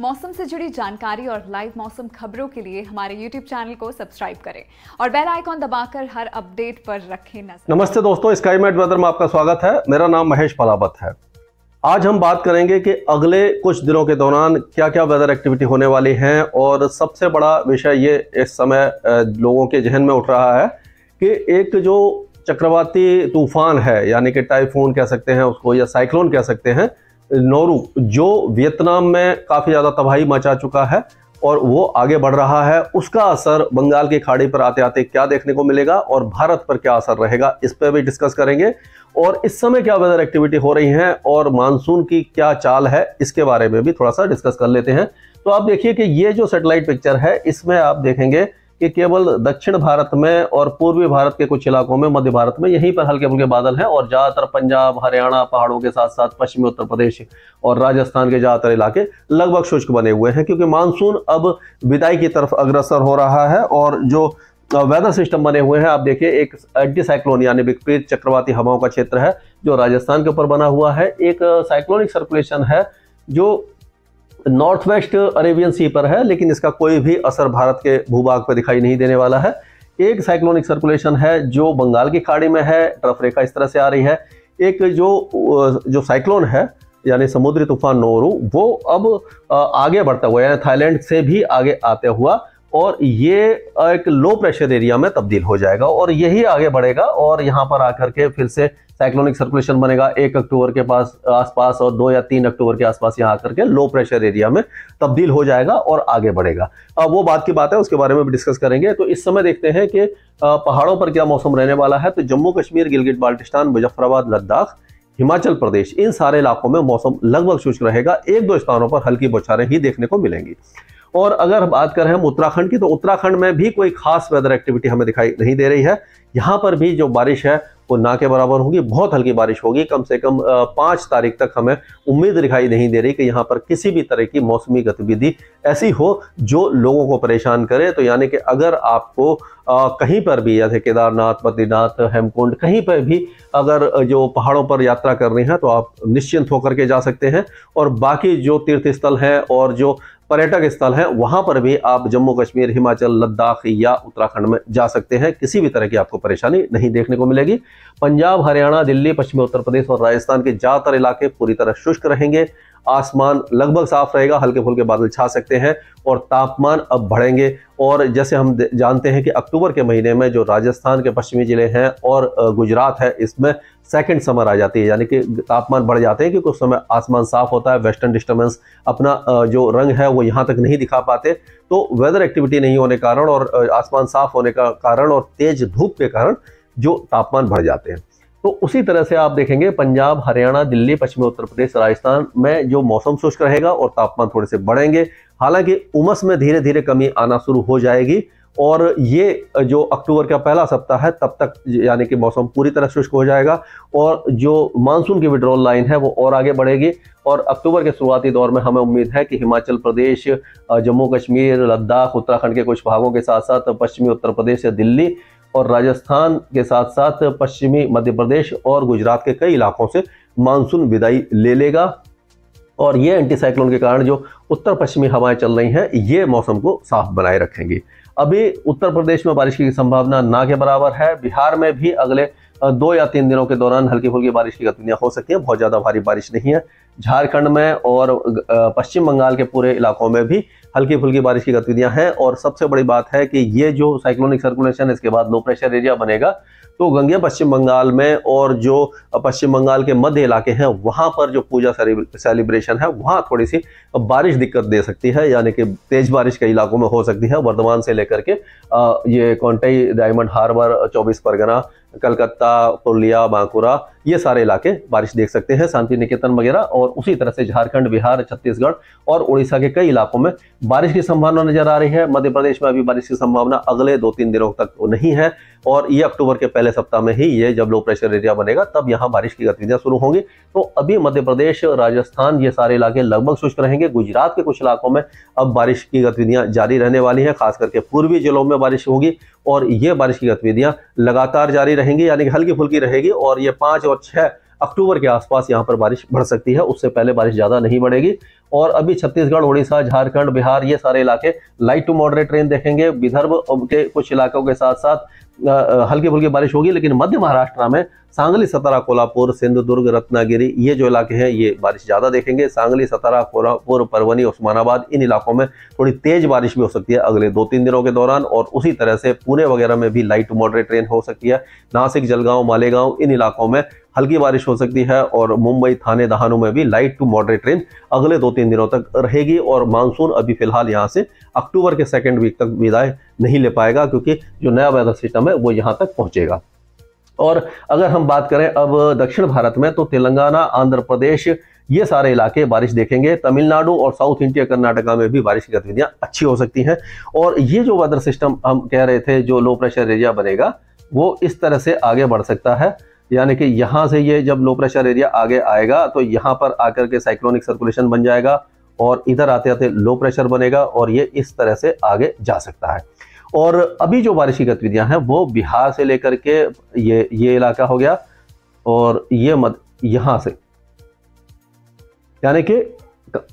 मौसम से जुड़ी जानकारी और लाइव मौसम खबरों के लिए हमारे यूट्यूब चैनल को सब्सक्राइब करें और बेल आइकॉन दबाकर हर अपडेट पर रखें नजर नमस्ते दोस्तों स्काई मेट वेदर में आपका स्वागत है मेरा नाम महेश पलावत है आज हम बात करेंगे कि अगले कुछ दिनों के दौरान क्या क्या वेदर एक्टिविटी होने वाली है और सबसे बड़ा विषय ये इस समय लोगों के जहन में उठ रहा है कि एक जो चक्रवाती तूफान है यानी कि टाइफून कह सकते हैं उसको या साइक्लोन कह सकते हैं नोरू जो वियतनाम में काफ़ी ज़्यादा तबाही मचा चुका है और वो आगे बढ़ रहा है उसका असर बंगाल की खाड़ी पर आते आते क्या देखने को मिलेगा और भारत पर क्या असर रहेगा इस पर भी डिस्कस करेंगे और इस समय क्या वेदर एक्टिविटी हो रही है और मानसून की क्या चाल है इसके बारे में भी थोड़ा सा डिस्कस कर लेते हैं तो आप देखिए कि ये जो सेटेलाइट पिक्चर है इसमें आप देखेंगे कि केवल दक्षिण भारत में और पूर्वी भारत के कुछ इलाकों में मध्य भारत में यहीं पर हल्के फुल्के बादल हैं और ज़्यादातर पंजाब हरियाणा पहाड़ों के साथ साथ पश्चिमी उत्तर प्रदेश और राजस्थान के ज़्यादातर इलाके लगभग शुष्क बने हुए हैं क्योंकि मानसून अब विदाई की तरफ अग्रसर हो रहा है और जो वेदर सिस्टम बने हुए हैं आप देखिए एक एंटी साइक्लोन यानी विपरीत चक्रवाती हवाओं का क्षेत्र है जो राजस्थान के ऊपर बना हुआ है एक साइक्लोनिक सर्कुलेशन है जो नॉर्थ वेस्ट अरेबियन सी पर है लेकिन इसका कोई भी असर भारत के भूभाग पर दिखाई नहीं देने वाला है एक साइक्लोनिक सर्कुलेशन है जो बंगाल की खाड़ी में है ट्रफ रेखा इस तरह से आ रही है एक जो जो साइक्लोन है यानी समुद्री तूफान नोरू वो अब आगे बढ़ता हुआ यानी थाईलैंड से भी आगे आते हुआ और ये एक लो प्रेशर एरिया में तब्दील हो जाएगा और यही आगे बढ़ेगा और यहाँ पर आकर के फिर से साइक्लोनिक सर्कुलेशन बनेगा एक अक्टूबर के पास आसपास और दो या तीन अक्टूबर के आसपास यहाँ आकर के लो प्रेशर एरिया में तब्दील हो जाएगा और आगे बढ़ेगा अब वो बात की बात है उसके बारे में भी डिस्कस करेंगे तो इस समय देखते हैं कि पहाड़ों पर क्या मौसम रहने वाला है तो जम्मू कश्मीर गिलगिट बाल्टिस्तान मुजफ्फराबाद लद्दाख हिमाचल प्रदेश इन सारे इलाकों में मौसम लगभग शुष्क रहेगा एक दो स्थानों पर हल्की बौछारें ही देखने को मिलेंगी और अगर बात करें हम उत्तराखंड की तो उत्तराखंड में भी कोई खास वेदर एक्टिविटी हमें दिखाई नहीं दे रही है यहाँ पर भी जो बारिश है वो ना के बराबर होगी बहुत हल्की बारिश होगी कम से कम पाँच तारीख तक हमें उम्मीद दिखाई नहीं दे रही कि यहाँ पर किसी भी तरह की मौसमी गतिविधि ऐसी हो जो लोगों को परेशान करे तो यानी कि अगर आपको आ, कहीं पर भी जैसे केदारनाथ बद्रीनाथ हेमकुंड कहीं पर भी अगर जो पहाड़ों पर यात्रा करनी है तो आप निश्चिंत होकर के जा सकते हैं और बाकी जो तीर्थ स्थल हैं और जो पर्यटक स्थल हैं वहां पर भी आप जम्मू कश्मीर हिमाचल लद्दाख या उत्तराखंड में जा सकते हैं किसी भी तरह की आपको परेशानी नहीं देखने को मिलेगी पंजाब हरियाणा दिल्ली पश्चिमी उत्तर प्रदेश और राजस्थान के ज़्यादातर इलाके पूरी तरह शुष्क रहेंगे आसमान लगभग साफ रहेगा हल्के फुल्के बादल छा सकते हैं और तापमान अब बढ़ेंगे और जैसे हम जानते हैं कि अक्टूबर के महीने में जो राजस्थान के पश्चिमी ज़िले हैं और गुजरात है इसमें सेकेंड समर आ जाती है यानी कि तापमान बढ़ जाते हैं क्योंकि उस समय आसमान साफ होता है वेस्टर्न डिस्टर्बेंस अपना जो रंग है वो यहाँ तक नहीं दिखा पाते तो वेदर एक्टिविटी नहीं होने कारण और आसमान साफ होने का कारण और तेज़ धूप के कारण जो तापमान बढ़ जाते हैं तो उसी तरह से आप देखेंगे पंजाब हरियाणा दिल्ली पश्चिमी उत्तर प्रदेश राजस्थान में जो मौसम शुष्क रहेगा और तापमान थोड़े से बढ़ेंगे हालांकि उमस में धीरे धीरे कमी आना शुरू हो जाएगी और ये जो अक्टूबर का पहला सप्ताह है तब तक यानी कि मौसम पूरी तरह शुष्क हो जाएगा और जो मानसून की विड्रॉल लाइन है वो और आगे बढ़ेगी और अक्टूबर के शुरुआती दौर में हमें उम्मीद है कि हिमाचल प्रदेश जम्मू कश्मीर लद्दाख उत्तराखंड के कुछ भागों के साथ साथ पश्चिमी उत्तर प्रदेश या दिल्ली और राजस्थान के साथ साथ पश्चिमी मध्य प्रदेश और गुजरात के कई इलाकों से मानसून विदाई ले लेगा और ये एंटीसाइक्लोन के कारण जो उत्तर पश्चिमी हवाएं चल रही हैं ये मौसम को साफ बनाए रखेंगी अभी उत्तर प्रदेश में बारिश की संभावना ना के बराबर है बिहार में भी अगले दो या तीन दिनों के दौरान हल्की फुल्की बारिश की गतिविधियां हो सकती हैं बहुत ज़्यादा भारी बारिश नहीं है झारखंड में और पश्चिम बंगाल के पूरे इलाकों में भी हल्की फुल्की बारिश की गतिविधियां हैं और सबसे बड़ी बात है कि ये जो साइक्लोनिक सर्कुलेशन इसके बाद लो प्रेशर एरिया बनेगा तो गंगे पश्चिम बंगाल में और जो पश्चिम बंगाल के मध्य इलाके हैं वहाँ पर जो पूजा सेलिब्रेशन है वहाँ थोड़ी सी बारिश दिक्कत दे सकती है यानी कि तेज बारिश कई इलाकों में हो सकती है वर्धमान से लेकर के ये कौनटई डायमंड हार्बर चौबीस परगना कलकत्ता पुरलिया बांकुरा ये सारे इलाके बारिश देख सकते हैं शांति निकेतन वगैरह और उसी तरह से झारखंड बिहार छत्तीसगढ़ और उड़ीसा के कई इलाकों में बारिश की संभावना नजर आ रही है मध्य प्रदेश में अभी बारिश की संभावना अगले दो तीन दिनों तक तो नहीं है और ये अक्टूबर के पहले सप्ताह में ही ये जब लो प्रेशर एरिया बनेगा तब यहाँ बारिश की गतिविधियां शुरू होंगी तो अभी मध्य प्रदेश राजस्थान ये सारे इलाके लगभग शुष्क रहेंगे गुजरात के कुछ इलाकों में अब बारिश की गतिविधियां जारी रहने वाली हैं खास करके पूर्वी जिलों में बारिश होगी और ये बारिश की गतिविधियां लगातार जारी रहेंगी यानी कि हल्की फुल्की रहेगी और ये पाँच और छह अक्टूबर के आसपास यहाँ पर बारिश बढ़ सकती है उससे पहले बारिश ज़्यादा नहीं बढ़ेगी और अभी छत्तीसगढ़ उड़ीसा झारखंड बिहार ये सारे इलाके लाइट टू मॉडरेट रेन देखेंगे विदर्भ के कुछ इलाकों के साथ साथ हल्की फुल्की बारिश होगी लेकिन मध्य महाराष्ट्र में सांगली सतारा कोल्हापुर सिंधुदुर्ग रत्नागिरी ये जो इलाके हैं ये बारिश ज़्यादा देखेंगे सांगली सतारा कोल्हापुर परवनी उस्मानाबाद इन इलाकों में थोड़ी तेज़ बारिश भी हो सकती है अगले दो तीन दिनों के दौरान और उसी तरह से पुणे वगैरह में भी लाइट टू मॉडरेट रेन हो सकती है नासिक जलगांव मालेगांव इन इलाकों में हल्की बारिश हो सकती है और मुंबई थाने दहानों में भी लाइट टू मॉडरेट रेंज अगले दो तीन दिनों तक रहेगी और मानसून अभी फिलहाल यहाँ से अक्टूबर के सेकेंड वीक तक विदाई नहीं ले पाएगा क्योंकि जो नया वेदर सिस्टम है वो यहाँ तक पहुँचेगा और अगर हम बात करें अब दक्षिण भारत में तो तेलंगाना आंध्र प्रदेश ये सारे इलाके बारिश देखेंगे तमिलनाडु और साउथ इंडिया कर्नाटका में भी बारिश की गतिविधियां अच्छी हो सकती हैं और ये जो वेदर सिस्टम हम कह रहे थे जो लो प्रेशर एरिया बनेगा वो इस तरह से आगे बढ़ सकता है यानी कि यहाँ से ये जब लो प्रेशर एरिया आगे आएगा तो यहाँ पर आकर के साइक्लोनिक सर्कुलेशन बन जाएगा और इधर आते आते लो प्रेशर बनेगा और ये इस तरह से आगे जा सकता है और अभी जो बारिश की गतिविधियाँ हैं वो बिहार से लेकर के ये ये इलाका हो गया और ये मत यहाँ से यानी कि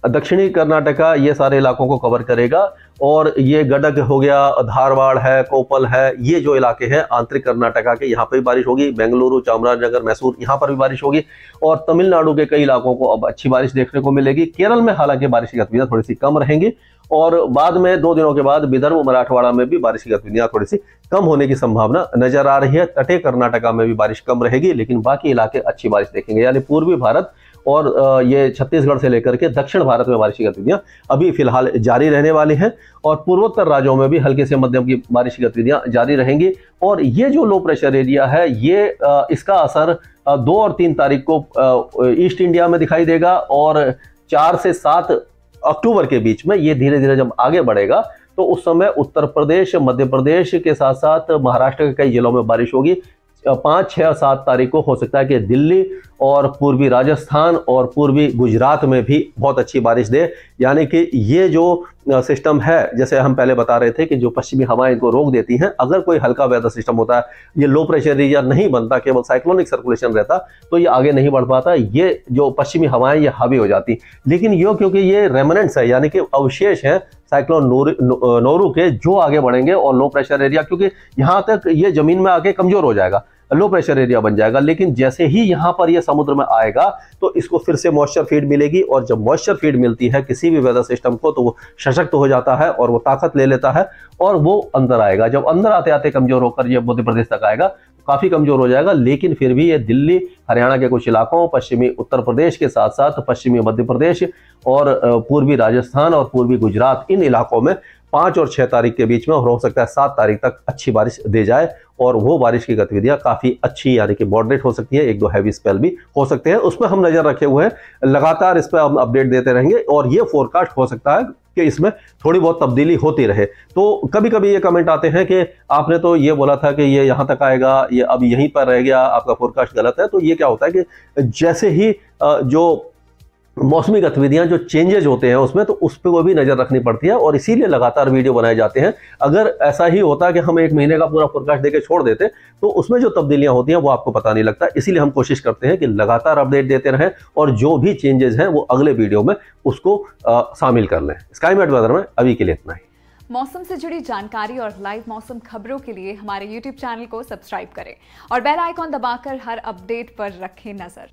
दक्षिणी कर्नाटका ये सारे इलाकों को कवर करेगा और ये गडक हो गया धारवाड़ है कोपल है ये जो इलाके हैं आंतरिक कर्नाटका के यहाँ पर भी बारिश होगी बेंगलुरु चामराजनगर मैसूर यहाँ पर भी बारिश होगी और तमिलनाडु के कई इलाकों को अब अच्छी बारिश देखने को मिलेगी केरल में हालांकि बारिश की गतिविधियाँ थोड़ी सी कम रहेंगी और बाद में दो दिनों के बाद विदर्भ मराठवाड़ा में भी बारिश की गतिविधियां थोड़ी सी कम होने की संभावना नजर आ रही है तटे कर्नाटका में भी बारिश कम रहेगी लेकिन बाकी इलाके अच्छी बारिश देखेंगे यानी पूर्वी भारत और ये छत्तीसगढ़ से लेकर के दक्षिण भारत में बारिश की गतिविधियाँ अभी फिलहाल जारी रहने वाली हैं और पूर्वोत्तर राज्यों में भी हल्की से मध्यम की बारिश की गतिविधियाँ जारी रहेंगी और ये जो लो प्रेशर एरिया है ये इसका असर दो और तीन तारीख को ईस्ट इंडिया में दिखाई देगा और चार से सात अक्टूबर के बीच में ये धीरे धीरे जब आगे बढ़ेगा तो उस समय उत्तर प्रदेश मध्य प्रदेश के साथ साथ महाराष्ट्र के कई जिलों में बारिश होगी पाँच छः सात तारीख को हो सकता है कि दिल्ली और पूर्वी राजस्थान और पूर्वी गुजरात में भी बहुत अच्छी बारिश दे यानी कि ये जो सिस्टम है जैसे हम पहले बता रहे थे कि जो पश्चिमी हवाएं इनको रोक देती हैं अगर कोई हल्का वेदर सिस्टम होता है ये लो प्रेशर एरिया नहीं बनता केवल साइक्लोनिक सर्कुलेशन रहता तो ये आगे नहीं बढ़ पाता ये जो पश्चिमी हवाएं ये हावी हो जाती लेकिन यो क्योंकि ये रेमनेंट्स है यानी कि अवशेष हैं साइक्लोन नोरू के जो आगे बढ़ेंगे और लो प्रेशर एरिया क्योंकि यहाँ तक ये जमीन में आके कमजोर हो जाएगा लो प्रेशर एरिया बन जाएगा लेकिन जैसे ही यहाँ पर यह समुद्र में आएगा तो इसको फिर से मॉइस्चर फीड मिलेगी और जब मॉइस्चर फीड मिलती है किसी भी वेदर सिस्टम को तो वो सशक्त हो जाता है और वो ताकत ले लेता है और वो अंदर आएगा जब अंदर आते आते कमजोर होकर ये मध्य प्रदेश तक आएगा काफ़ी कमज़ोर हो जाएगा लेकिन फिर भी ये दिल्ली हरियाणा के कुछ इलाकों पश्चिमी उत्तर प्रदेश के साथ साथ पश्चिमी मध्य प्रदेश और पूर्वी राजस्थान और पूर्वी गुजरात इन इलाकों में पांच और छह तारीख के बीच में और हो सकता है सात तारीख तक अच्छी बारिश दे जाए और वो बारिश की गतिविधियां काफ़ी अच्छी यानी कि मॉडरेट हो सकती है एक दो हैवी स्पेल भी हो सकते हैं उस पर हम नज़र रखे हुए हैं लगातार इस पर हम अपडेट देते रहेंगे और ये फोरकास्ट हो सकता है कि इसमें थोड़ी बहुत तब्दीली होती रहे तो कभी कभी ये कमेंट आते हैं कि आपने तो ये बोला था कि ये यहाँ तक आएगा ये अब यहीं पर रह गया आपका फोरकास्ट गलत है तो ये क्या होता है कि जैसे ही जो मौसमी गतिविधियां जो चेंजेज होते हैं उसमें तो उस पर वो भी नज़र रखनी पड़ती है और इसीलिए लगातार वीडियो बनाए जाते हैं अगर ऐसा ही होता कि हम एक महीने का पूरा फोरकास्ट देकर छोड़ देते तो उसमें जो तब्दीलियां होती हैं वो आपको पता नहीं लगता इसीलिए हम कोशिश करते हैं कि लगातार अपडेट देते रहें और जो भी चेंजेस हैं वो अगले वीडियो में उसको शामिल कर लें स्काई मेट वेदर में अभी के लिए इतना ही मौसम से जुड़ी जानकारी और लाइव मौसम खबरों के लिए हमारे यूट्यूब चैनल को सब्सक्राइब करें और बेल आइकॉन दबाकर हर अपडेट पर रखें नज़र